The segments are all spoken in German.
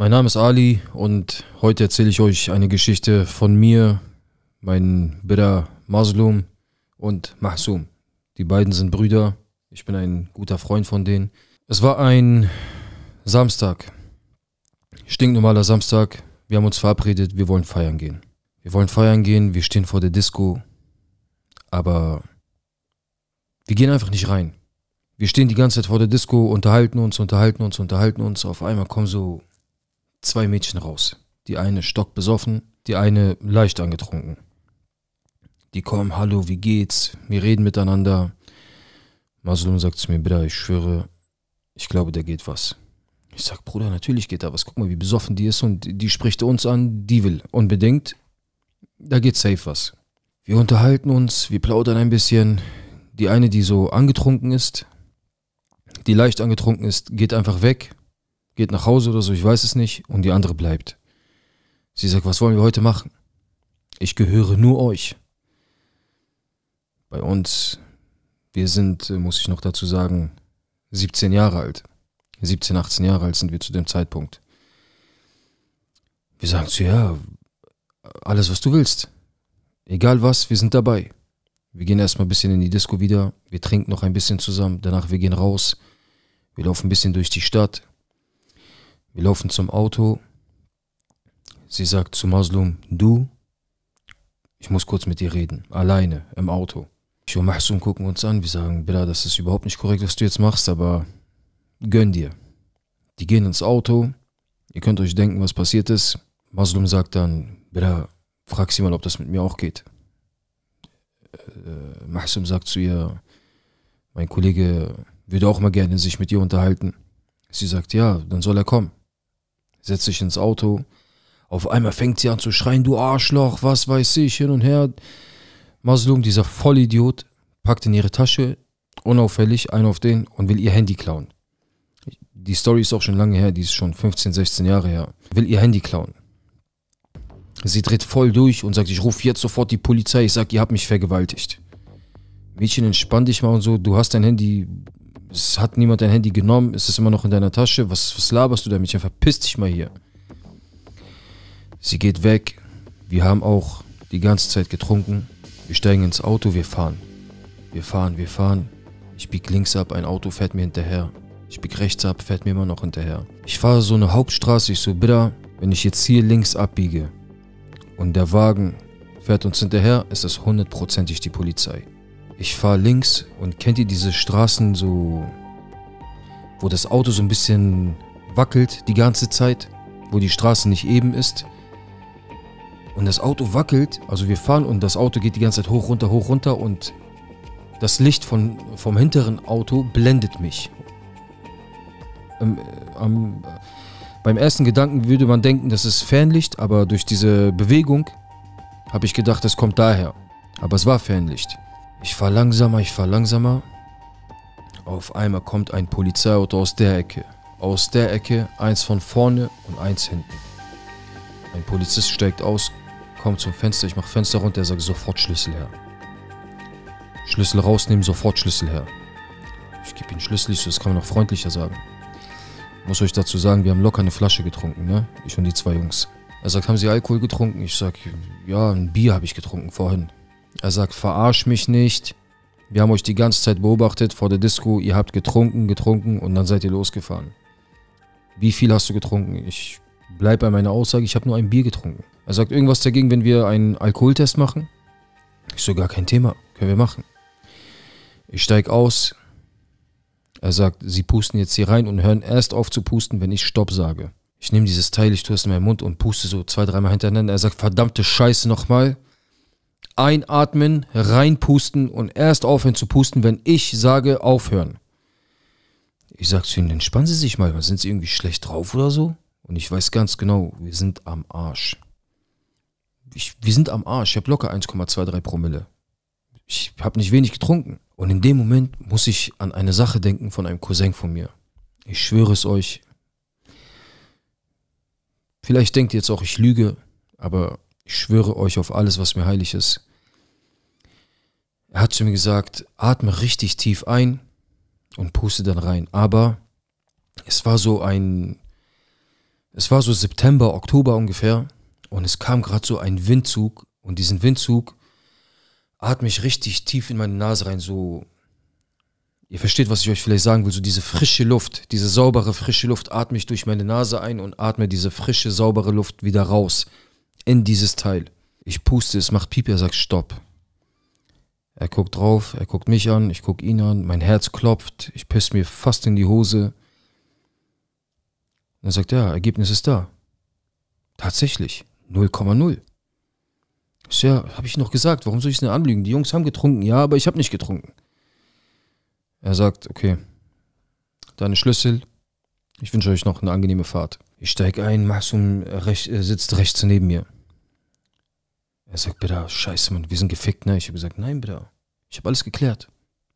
Mein Name ist Ali und heute erzähle ich euch eine Geschichte von mir, meinen Bruder Maslum und Mahsum. Die beiden sind Brüder. Ich bin ein guter Freund von denen. Es war ein Samstag. Stinknormaler Samstag. Wir haben uns verabredet, wir wollen feiern gehen. Wir wollen feiern gehen, wir stehen vor der Disco. Aber wir gehen einfach nicht rein. Wir stehen die ganze Zeit vor der Disco, unterhalten uns, unterhalten uns, unterhalten uns. Auf einmal kommen so zwei Mädchen raus. Die eine stockbesoffen, die eine leicht angetrunken. Die kommen, hallo, wie geht's? Wir reden miteinander. Maslum sagt zu mir, Bruder, ich schwöre, ich glaube, da geht was. Ich sag, Bruder, natürlich geht da was. Guck mal, wie besoffen die ist und die spricht uns an, die will. Unbedingt, da geht safe was. Wir unterhalten uns, wir plaudern ein bisschen. Die eine, die so angetrunken ist, die leicht angetrunken ist, geht einfach weg geht nach Hause oder so, ich weiß es nicht, und die andere bleibt. Sie sagt, was wollen wir heute machen? Ich gehöre nur euch. Bei uns, wir sind, äh, muss ich noch dazu sagen, 17 Jahre alt. 17, 18 Jahre alt sind wir zu dem Zeitpunkt. Wir sagen zu ihr, ja, alles was du willst. Egal was, wir sind dabei. Wir gehen erstmal ein bisschen in die Disco wieder, wir trinken noch ein bisschen zusammen, danach wir gehen raus, wir laufen ein bisschen durch die Stadt, wir laufen zum Auto. Sie sagt zu Maslum, du, ich muss kurz mit dir reden, alleine, im Auto. Ich und Mahsum gucken uns an, wir sagen, Bella, das ist überhaupt nicht korrekt, was du jetzt machst, aber gönn dir. Die gehen ins Auto, ihr könnt euch denken, was passiert ist. Maslum sagt dann, Bella, frag sie mal, ob das mit mir auch geht. Äh, Mahsum sagt zu ihr, mein Kollege würde auch mal gerne sich mit dir unterhalten. Sie sagt, ja, dann soll er kommen setzt sich ins Auto. Auf einmal fängt sie an zu schreien, du Arschloch, was weiß ich, hin und her. Maslum, dieser Vollidiot, packt in ihre Tasche unauffällig einen auf den und will ihr Handy klauen. Die Story ist auch schon lange her, die ist schon 15, 16 Jahre her. Will ihr Handy klauen. Sie dreht voll durch und sagt, ich rufe jetzt sofort die Polizei. Ich sag, ihr habt mich vergewaltigt. Mädchen, entspann dich mal und so. Du hast dein Handy es hat niemand dein Handy genommen, es ist immer noch in deiner Tasche, was, was laberst du da, Mädchen, verpiss dich mal hier. Sie geht weg, wir haben auch die ganze Zeit getrunken, wir steigen ins Auto, wir fahren. Wir fahren, wir fahren. Ich bieg links ab, ein Auto fährt mir hinterher. Ich bieg rechts ab, fährt mir immer noch hinterher. Ich fahre so eine Hauptstraße, ich so, bitter, wenn ich jetzt hier links abbiege und der Wagen fährt uns hinterher, ist das hundertprozentig die Polizei. Ich fahre links und kennt ihr diese Straßen so, wo das Auto so ein bisschen wackelt die ganze Zeit, wo die Straße nicht eben ist? Und das Auto wackelt, also wir fahren und das Auto geht die ganze Zeit hoch, runter, hoch, runter und das Licht von, vom hinteren Auto blendet mich. Ähm, ähm, beim ersten Gedanken würde man denken, das ist Fernlicht, aber durch diese Bewegung habe ich gedacht, das kommt daher. Aber es war Fernlicht. Ich fahre langsamer, ich fahre langsamer. Auf einmal kommt ein Polizeiauto aus der Ecke. Aus der Ecke eins von vorne und eins hinten. Ein Polizist steigt aus, kommt zum Fenster, ich mache Fenster runter, er sagt sofort Schlüssel her. Schlüssel rausnehmen, sofort Schlüssel her. Ich gebe ihm Schlüssel, das kann man noch freundlicher sagen. Muss euch dazu sagen, wir haben locker eine Flasche getrunken, ne? Ich und die zwei Jungs. Er sagt, haben Sie Alkohol getrunken? Ich sag, ja, ein Bier habe ich getrunken vorhin. Er sagt, verarsch mich nicht. Wir haben euch die ganze Zeit beobachtet vor der Disco. Ihr habt getrunken, getrunken und dann seid ihr losgefahren. Wie viel hast du getrunken? Ich bleibe bei meiner Aussage, ich habe nur ein Bier getrunken. Er sagt irgendwas dagegen, wenn wir einen Alkoholtest machen. Ich so, gar kein Thema, können wir machen. Ich steige aus. Er sagt, sie pusten jetzt hier rein und hören erst auf zu pusten, wenn ich Stopp sage. Ich nehme dieses Teil, ich tue es in meinen Mund und puste so zwei, dreimal hintereinander. Er sagt, verdammte Scheiße nochmal. Einatmen, reinpusten und erst aufhören zu pusten, wenn ich sage aufhören. Ich sage zu ihnen, entspannen Sie sich mal, sind Sie irgendwie schlecht drauf oder so? Und ich weiß ganz genau, wir sind am Arsch. Ich, wir sind am Arsch, ich habe locker 1,23 Promille. Ich habe nicht wenig getrunken. Und in dem Moment muss ich an eine Sache denken von einem Cousin von mir. Ich schwöre es euch. Vielleicht denkt ihr jetzt auch, ich lüge, aber ich schwöre euch auf alles, was mir heilig ist. Er hat zu mir gesagt, atme richtig tief ein und puste dann rein. Aber es war so ein, es war so September, Oktober ungefähr und es kam gerade so ein Windzug und diesen Windzug atme ich richtig tief in meine Nase rein, so, ihr versteht, was ich euch vielleicht sagen will, so diese frische Luft, diese saubere, frische Luft atme ich durch meine Nase ein und atme diese frische, saubere Luft wieder raus in dieses Teil. Ich puste, es macht Piep, er sagt Stopp. Er guckt drauf, er guckt mich an, ich guck ihn an, mein Herz klopft, ich pisse mir fast in die Hose. er sagt ja, Ergebnis ist da. Tatsächlich, 0,0. Ja, habe ich noch gesagt, warum soll ich es denn anlügen? Die Jungs haben getrunken, ja, aber ich habe nicht getrunken. Er sagt, okay, deine Schlüssel, ich wünsche euch noch eine angenehme Fahrt. Ich steige ein, Maxum rech, äh, sitzt rechts neben mir. Er sagt, bitte, scheiße, Mann, wir sind gefickt, ne? Ich habe gesagt, nein, bitte. Ich habe alles geklärt.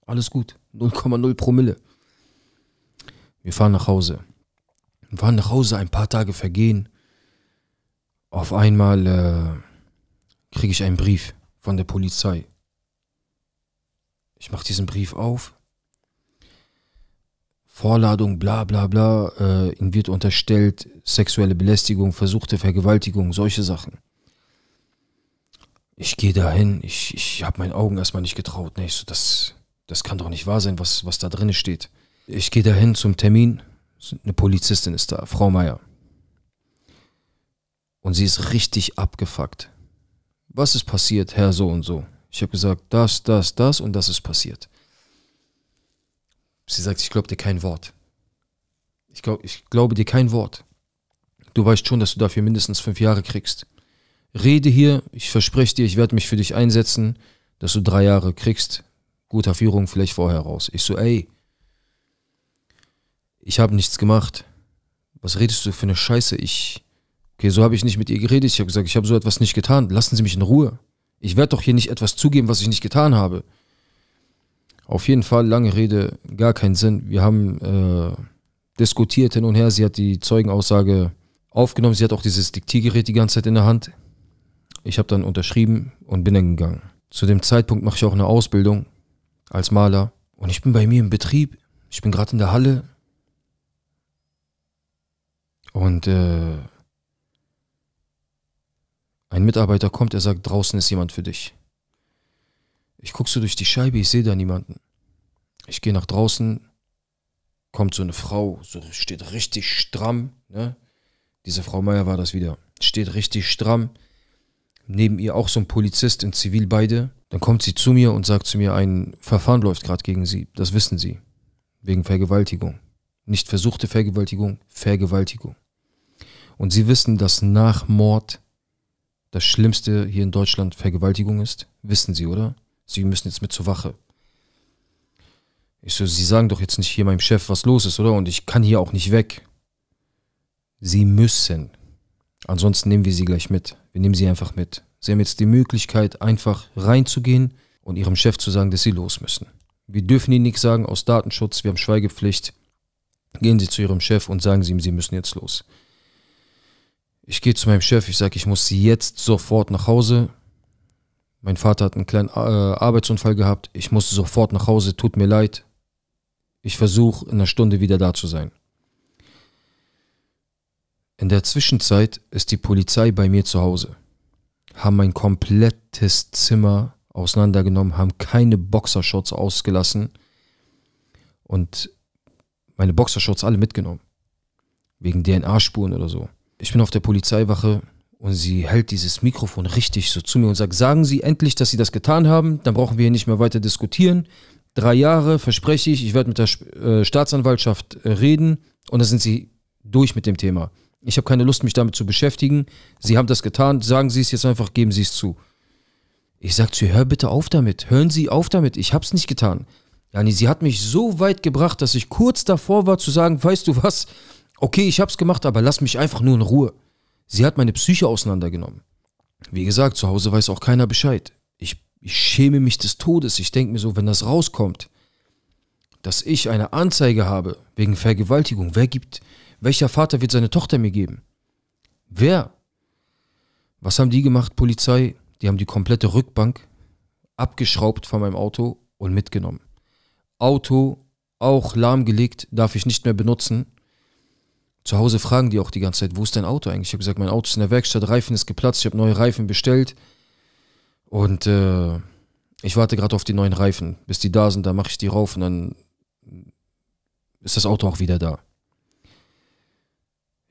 Alles gut. 0,0 Promille. Wir fahren nach Hause. Wir fahren nach Hause, ein paar Tage vergehen. Auf einmal äh, kriege ich einen Brief von der Polizei. Ich mache diesen Brief auf. Vorladung, bla bla bla, äh, ihm wird unterstellt, sexuelle Belästigung, versuchte Vergewaltigung, solche Sachen. Ich gehe dahin, ich, ich habe meinen Augen erstmal nicht getraut. Ne? Ich so, das, das kann doch nicht wahr sein, was, was da drin steht. Ich gehe da hin zum Termin, eine Polizistin ist da, Frau Meier. Und sie ist richtig abgefuckt. Was ist passiert, Herr so und so? Ich habe gesagt, das, das, das und das ist passiert. Sie sagt, ich glaube dir kein Wort. Ich, glaub, ich glaube dir kein Wort. Du weißt schon, dass du dafür mindestens fünf Jahre kriegst. Rede hier, ich verspreche dir, ich werde mich für dich einsetzen, dass du drei Jahre kriegst. Guter Führung, vielleicht vorher raus. Ich so, ey, ich habe nichts gemacht. Was redest du für eine Scheiße? Ich, okay, so habe ich nicht mit ihr geredet. Ich habe gesagt, ich habe so etwas nicht getan. Lassen Sie mich in Ruhe. Ich werde doch hier nicht etwas zugeben, was ich nicht getan habe. Auf jeden Fall, lange Rede, gar keinen Sinn. Wir haben äh, diskutiert hin und her. Sie hat die Zeugenaussage aufgenommen. Sie hat auch dieses Diktiergerät die ganze Zeit in der Hand. Ich habe dann unterschrieben und bin dann gegangen. Zu dem Zeitpunkt mache ich auch eine Ausbildung als Maler. Und ich bin bei mir im Betrieb. Ich bin gerade in der Halle. Und äh, ein Mitarbeiter kommt, er sagt, draußen ist jemand für dich. Ich gucke so durch die Scheibe, ich sehe da niemanden. Ich gehe nach draußen, kommt so eine Frau, so steht richtig stramm, ne? Diese Frau Meier war das wieder. Steht richtig stramm. Neben ihr auch so ein Polizist in Zivil beide. Dann kommt sie zu mir und sagt zu mir, ein Verfahren läuft gerade gegen sie. Das wissen sie. Wegen Vergewaltigung. Nicht versuchte Vergewaltigung, Vergewaltigung. Und sie wissen, dass nach Mord das Schlimmste hier in Deutschland Vergewaltigung ist. Wissen sie, oder? Sie müssen jetzt mit zur Wache. Ich so, Sie sagen doch jetzt nicht hier meinem Chef, was los ist, oder? Und ich kann hier auch nicht weg. Sie müssen. Ansonsten nehmen wir Sie gleich mit. Wir nehmen Sie einfach mit. Sie haben jetzt die Möglichkeit, einfach reinzugehen und Ihrem Chef zu sagen, dass Sie los müssen. Wir dürfen Ihnen nichts sagen aus Datenschutz, wir haben Schweigepflicht. Gehen Sie zu Ihrem Chef und sagen Sie ihm, Sie müssen jetzt los. Ich gehe zu meinem Chef, ich sage, ich muss jetzt sofort nach Hause. Mein Vater hat einen kleinen äh, Arbeitsunfall gehabt. Ich musste sofort nach Hause. Tut mir leid. Ich versuche, in einer Stunde wieder da zu sein. In der Zwischenzeit ist die Polizei bei mir zu Hause. Haben mein komplettes Zimmer auseinandergenommen, haben keine Boxershorts ausgelassen und meine Boxershorts alle mitgenommen. Wegen DNA-Spuren oder so. Ich bin auf der Polizeiwache und sie hält dieses Mikrofon richtig so zu mir und sagt, sagen Sie endlich, dass Sie das getan haben, dann brauchen wir hier nicht mehr weiter diskutieren. Drei Jahre, verspreche ich, ich werde mit der äh, Staatsanwaltschaft äh, reden und dann sind Sie durch mit dem Thema. Ich habe keine Lust, mich damit zu beschäftigen. Sie haben das getan, sagen Sie es jetzt einfach, geben Sie es zu. Ich sage zu ihr, hör bitte auf damit, hören Sie auf damit, ich habe es nicht getan. Yani, sie hat mich so weit gebracht, dass ich kurz davor war zu sagen, weißt du was, okay, ich habe es gemacht, aber lass mich einfach nur in Ruhe. Sie hat meine Psyche auseinandergenommen. Wie gesagt, zu Hause weiß auch keiner Bescheid. Ich, ich schäme mich des Todes. Ich denke mir so, wenn das rauskommt, dass ich eine Anzeige habe wegen Vergewaltigung, wer gibt, welcher Vater wird seine Tochter mir geben? Wer? Was haben die gemacht, Polizei? Die haben die komplette Rückbank abgeschraubt von meinem Auto und mitgenommen. Auto auch lahmgelegt, darf ich nicht mehr benutzen. Zu Hause fragen die auch die ganze Zeit, wo ist dein Auto eigentlich? Ich habe gesagt, mein Auto ist in der Werkstatt, Reifen ist geplatzt, ich habe neue Reifen bestellt. Und äh, ich warte gerade auf die neuen Reifen. Bis die da sind, dann mache ich die rauf und dann ist das Auto auch wieder da.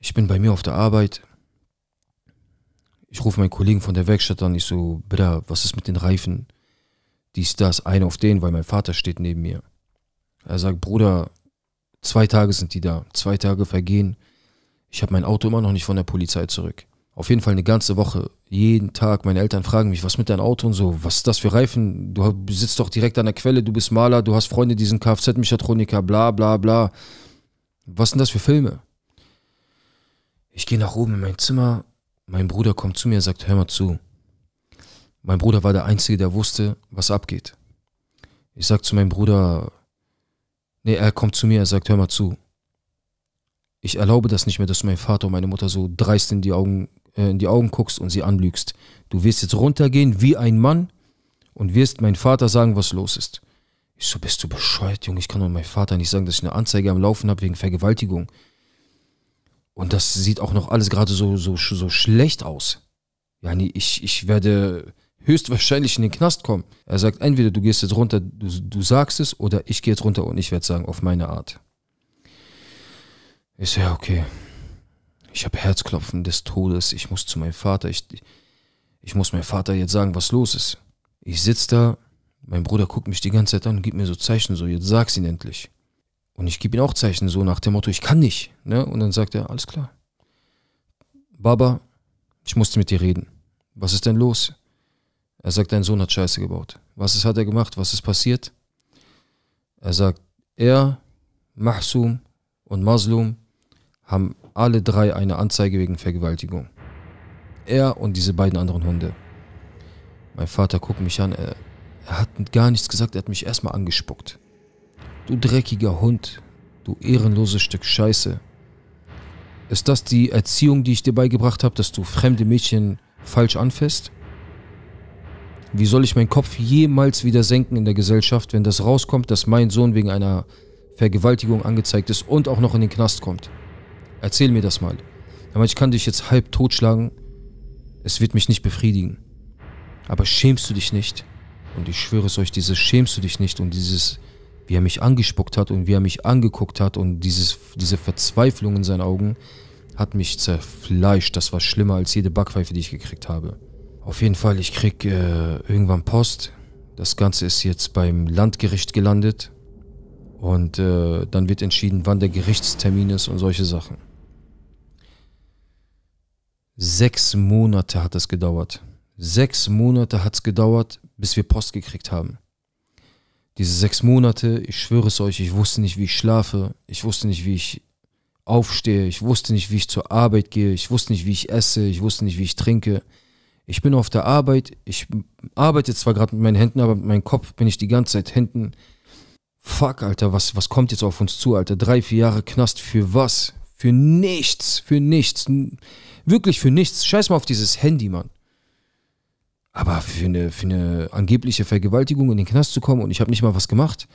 Ich bin bei mir auf der Arbeit. Ich rufe meinen Kollegen von der Werkstatt an. Ich so, Bruder, was ist mit den Reifen? Dies, das, ein auf den, weil mein Vater steht neben mir. Er sagt, Bruder, Zwei Tage sind die da. Zwei Tage vergehen. Ich habe mein Auto immer noch nicht von der Polizei zurück. Auf jeden Fall eine ganze Woche. Jeden Tag. Meine Eltern fragen mich, was mit deinem Auto und so. Was ist das für Reifen? Du sitzt doch direkt an der Quelle. Du bist Maler. Du hast Freunde, die sind Kfz-Mechatroniker. Bla, bla, bla. Was sind das für Filme? Ich gehe nach oben in mein Zimmer. Mein Bruder kommt zu mir und sagt, hör mal zu. Mein Bruder war der Einzige, der wusste, was abgeht. Ich sage zu meinem Bruder, Nee, er kommt zu mir, er sagt, hör mal zu. Ich erlaube das nicht mehr, dass du meinen Vater und meine Mutter so dreist in die Augen, äh, in die Augen guckst und sie anlügst. Du wirst jetzt runtergehen wie ein Mann und wirst meinem Vater sagen, was los ist. Ich so, bist du bescheuert, Junge? Ich kann doch meinem Vater nicht sagen, dass ich eine Anzeige am Laufen habe wegen Vergewaltigung. Und das sieht auch noch alles gerade so, so, so schlecht aus. Ja, nee, ich, ich werde höchstwahrscheinlich in den Knast kommen. Er sagt, entweder du gehst jetzt runter, du, du sagst es, oder ich gehe jetzt runter und ich werde sagen, auf meine Art. Ich so, ja, okay. Ich habe Herzklopfen des Todes, ich muss zu meinem Vater, ich, ich muss meinem Vater jetzt sagen, was los ist. Ich sitze da, mein Bruder guckt mich die ganze Zeit an und gibt mir so Zeichen, so, jetzt sag's ihn endlich. Und ich gebe ihm auch Zeichen, so nach dem Motto, ich kann nicht. Ne? Und dann sagt er, alles klar. Baba, ich musste mit dir reden. Was ist denn los? Er sagt, dein Sohn hat Scheiße gebaut. Was ist, hat er gemacht? Was ist passiert? Er sagt, er, Mahsum und Maslum haben alle drei eine Anzeige wegen Vergewaltigung. Er und diese beiden anderen Hunde. Mein Vater guckt mich an, er, er hat gar nichts gesagt, er hat mich erstmal angespuckt. Du dreckiger Hund, du ehrenloses Stück Scheiße. Ist das die Erziehung, die ich dir beigebracht habe, dass du fremde Mädchen falsch anfasst? Wie soll ich meinen Kopf jemals wieder senken in der Gesellschaft, wenn das rauskommt, dass mein Sohn wegen einer Vergewaltigung angezeigt ist und auch noch in den Knast kommt? Erzähl mir das mal. Aber ich kann dich jetzt halb totschlagen. Es wird mich nicht befriedigen. Aber schämst du dich nicht? Und ich schwöre es euch, dieses schämst du dich nicht und dieses, wie er mich angespuckt hat und wie er mich angeguckt hat und dieses, diese Verzweiflung in seinen Augen hat mich zerfleischt. Das war schlimmer als jede Backpfeife, die ich gekriegt habe. Auf jeden Fall, ich krieg äh, irgendwann Post. Das Ganze ist jetzt beim Landgericht gelandet. Und äh, dann wird entschieden, wann der Gerichtstermin ist und solche Sachen. Sechs Monate hat es gedauert. Sechs Monate hat es gedauert, bis wir Post gekriegt haben. Diese sechs Monate, ich schwöre es euch, ich wusste nicht, wie ich schlafe, ich wusste nicht, wie ich aufstehe, ich wusste nicht, wie ich zur Arbeit gehe, ich wusste nicht, wie ich esse, ich wusste nicht, wie ich trinke. Ich bin auf der Arbeit, ich arbeite zwar gerade mit meinen Händen, aber mit meinem Kopf bin ich die ganze Zeit hinten. Fuck, Alter, was, was kommt jetzt auf uns zu, Alter? Drei, vier Jahre Knast für was? Für nichts, für nichts. Wirklich für nichts. Scheiß mal auf dieses Handy, Mann. Aber für eine, für eine angebliche Vergewaltigung in den Knast zu kommen und ich habe nicht mal was gemacht.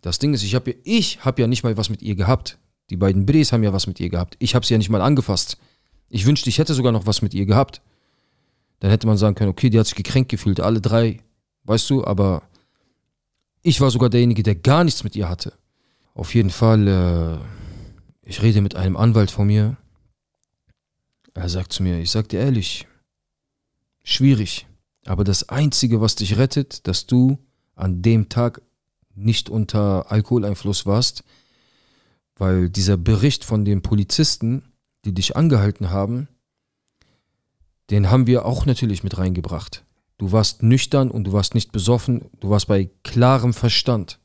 Das Ding ist, ich habe ja, hab ja nicht mal was mit ihr gehabt. Die beiden Bres haben ja was mit ihr gehabt. Ich habe sie ja nicht mal angefasst. Ich wünschte, ich hätte sogar noch was mit ihr gehabt. Dann hätte man sagen können, okay, die hat sich gekränkt gefühlt, alle drei, weißt du, aber ich war sogar derjenige, der gar nichts mit ihr hatte. Auf jeden Fall, äh, ich rede mit einem Anwalt von mir. Er sagt zu mir, ich sag dir ehrlich, schwierig, aber das Einzige, was dich rettet, dass du an dem Tag nicht unter Alkoholeinfluss warst, weil dieser Bericht von den Polizisten, die dich angehalten haben, den haben wir auch natürlich mit reingebracht. Du warst nüchtern und du warst nicht besoffen, du warst bei klarem Verstand.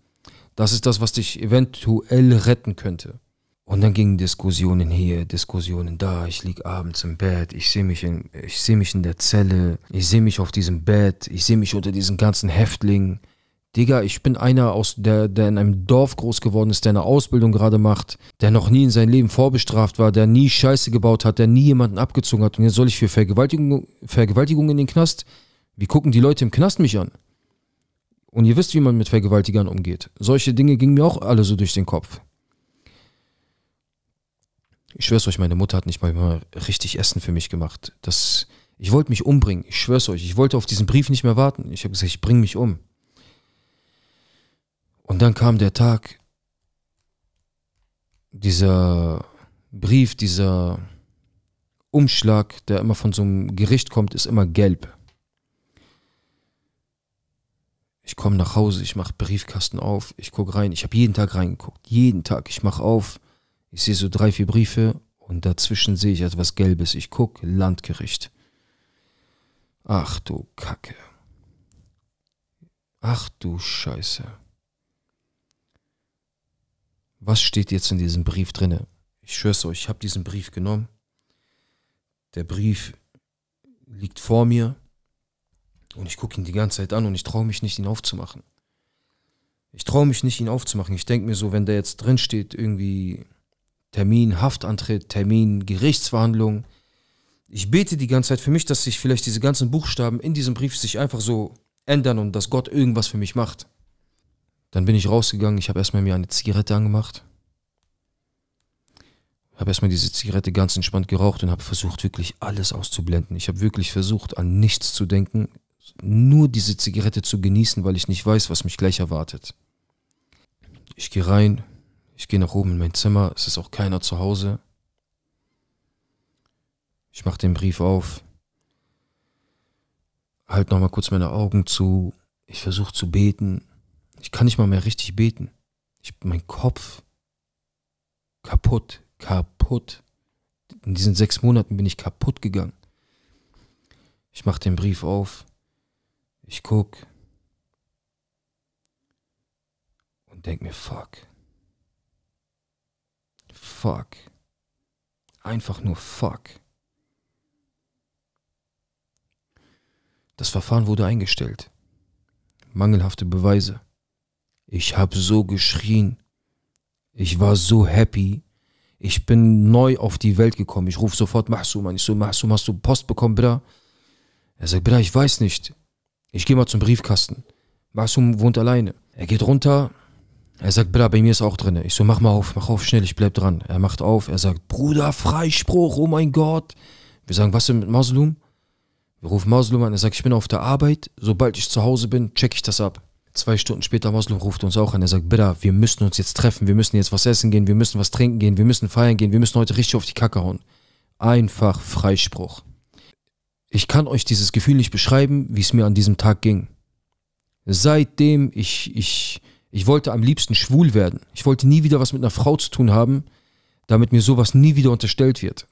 Das ist das, was dich eventuell retten könnte. Und dann gingen Diskussionen hier, Diskussionen da. Ich lieg abends im Bett, ich sehe mich, seh mich in der Zelle, ich sehe mich auf diesem Bett, ich sehe mich unter diesen ganzen Häftlingen. Digga, ich bin einer aus, der, der in einem Dorf groß geworden ist, der eine Ausbildung gerade macht, der noch nie in seinem Leben vorbestraft war, der nie Scheiße gebaut hat, der nie jemanden abgezogen hat. Und jetzt soll ich für Vergewaltigung, Vergewaltigung in den Knast? Wie gucken die Leute im Knast mich an? Und ihr wisst, wie man mit Vergewaltigern umgeht. Solche Dinge gingen mir auch alle so durch den Kopf. Ich schwör's euch, meine Mutter hat nicht mal richtig Essen für mich gemacht. Das, ich wollte mich umbringen. Ich schwör's euch, ich wollte auf diesen Brief nicht mehr warten. Ich habe gesagt, ich bring mich um. Und dann kam der Tag, dieser Brief, dieser Umschlag, der immer von so einem Gericht kommt, ist immer gelb. Ich komme nach Hause, ich mache Briefkasten auf, ich gucke rein. Ich habe jeden Tag reingeguckt, jeden Tag. Ich mache auf, ich sehe so drei, vier Briefe und dazwischen sehe ich etwas Gelbes. Ich gucke, Landgericht. Ach du Kacke. Ach du Scheiße was steht jetzt in diesem Brief drinne? Ich schwöre es euch, ich habe diesen Brief genommen. Der Brief liegt vor mir und ich gucke ihn die ganze Zeit an und ich traue mich nicht, ihn aufzumachen. Ich traue mich nicht, ihn aufzumachen. Ich denke mir so, wenn da jetzt drin steht, irgendwie Termin Haftantritt, Termin Gerichtsverhandlung. Ich bete die ganze Zeit für mich, dass sich vielleicht diese ganzen Buchstaben in diesem Brief sich einfach so ändern und dass Gott irgendwas für mich macht. Dann bin ich rausgegangen, ich habe erstmal mir eine Zigarette angemacht. Habe erstmal diese Zigarette ganz entspannt geraucht und habe versucht, wirklich alles auszublenden. Ich habe wirklich versucht, an nichts zu denken, nur diese Zigarette zu genießen, weil ich nicht weiß, was mich gleich erwartet. Ich gehe rein, ich gehe nach oben in mein Zimmer, es ist auch keiner zu Hause. Ich mache den Brief auf, halte nochmal kurz meine Augen zu, ich versuche zu beten ich kann nicht mal mehr richtig beten. Ich, mein Kopf kaputt, kaputt. In diesen sechs Monaten bin ich kaputt gegangen. Ich mache den Brief auf. Ich guck und denk mir, fuck. Fuck. Einfach nur fuck. Das Verfahren wurde eingestellt. Mangelhafte Beweise. Ich habe so geschrien. Ich war so happy. Ich bin neu auf die Welt gekommen. Ich rufe sofort Mahsum an. Ich so, Mahsum, hast du Post bekommen, Bruder? Er sagt, Bruder, ich weiß nicht. Ich gehe mal zum Briefkasten. Mahsum wohnt alleine. Er geht runter. Er sagt, Bruder, bei mir ist auch drin. Ich so, mach mal auf, mach auf, schnell, ich bleib dran. Er macht auf. Er sagt, Bruder, Freispruch, oh mein Gott. Wir sagen, was denn mit Maslum? Wir rufen Maslum an. Er sagt, ich bin auf der Arbeit. Sobald ich zu Hause bin, check ich das ab. Zwei Stunden später, Moslem ruft uns auch an. Er sagt, bitte, wir müssen uns jetzt treffen, wir müssen jetzt was essen gehen, wir müssen was trinken gehen, wir müssen feiern gehen, wir müssen heute richtig auf die Kacke hauen. Einfach Freispruch. Ich kann euch dieses Gefühl nicht beschreiben, wie es mir an diesem Tag ging. Seitdem ich, ich, ich wollte am liebsten schwul werden. Ich wollte nie wieder was mit einer Frau zu tun haben, damit mir sowas nie wieder unterstellt wird.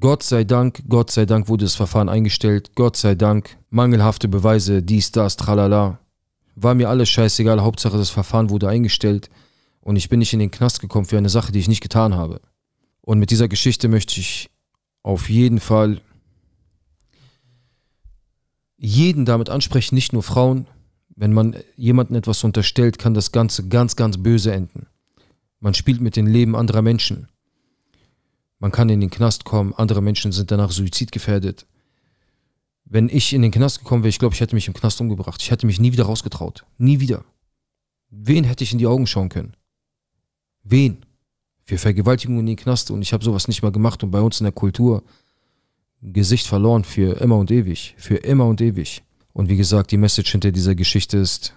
Gott sei Dank, Gott sei Dank wurde das Verfahren eingestellt, Gott sei Dank, mangelhafte Beweise, dies, das, tralala. War mir alles scheißegal, Hauptsache das Verfahren wurde eingestellt und ich bin nicht in den Knast gekommen für eine Sache, die ich nicht getan habe. Und mit dieser Geschichte möchte ich auf jeden Fall jeden damit ansprechen, nicht nur Frauen. Wenn man jemandem etwas unterstellt, kann das Ganze ganz, ganz böse enden. Man spielt mit den Leben anderer Menschen. Man kann in den Knast kommen, andere Menschen sind danach suizidgefährdet. Wenn ich in den Knast gekommen wäre, ich glaube, ich hätte mich im Knast umgebracht. Ich hätte mich nie wieder rausgetraut. Nie wieder. Wen hätte ich in die Augen schauen können? Wen? Für Vergewaltigung in den Knast und ich habe sowas nicht mal gemacht und bei uns in der Kultur Gesicht verloren für immer und ewig. Für immer und ewig. Und wie gesagt, die Message hinter dieser Geschichte ist,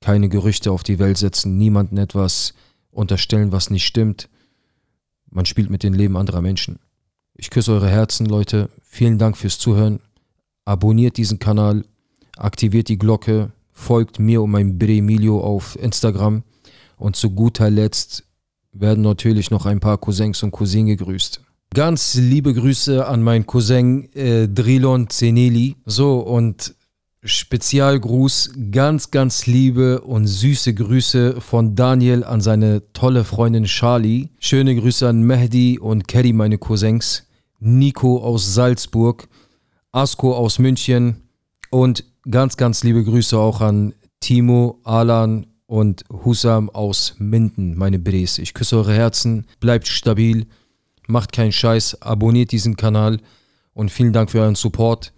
keine Gerüchte auf die Welt setzen, niemanden etwas unterstellen, was nicht stimmt. Man spielt mit dem Leben anderer Menschen. Ich küsse eure Herzen, Leute. Vielen Dank fürs Zuhören. Abonniert diesen Kanal, aktiviert die Glocke, folgt mir und meinem Bre Emilio auf Instagram. Und zu guter Letzt werden natürlich noch ein paar Cousins und Cousinen gegrüßt. Ganz liebe Grüße an meinen Cousin äh, Drilon Zeneli. So, und Spezialgruß, ganz, ganz liebe und süße Grüße von Daniel an seine tolle Freundin Charlie. Schöne Grüße an Mehdi und Kerry, meine Cousins. Nico aus Salzburg, Asko aus München und ganz, ganz liebe Grüße auch an Timo, Alan und Husam aus Minden, meine Bres. Ich küsse eure Herzen, bleibt stabil, macht keinen Scheiß, abonniert diesen Kanal und vielen Dank für euren Support.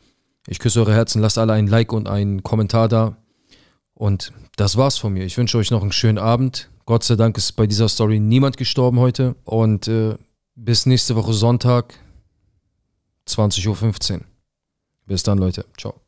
Ich küsse eure Herzen, lasst alle ein Like und einen Kommentar da. Und das war's von mir. Ich wünsche euch noch einen schönen Abend. Gott sei Dank ist bei dieser Story niemand gestorben heute. Und äh, bis nächste Woche Sonntag, 20.15 Uhr. Bis dann, Leute. Ciao.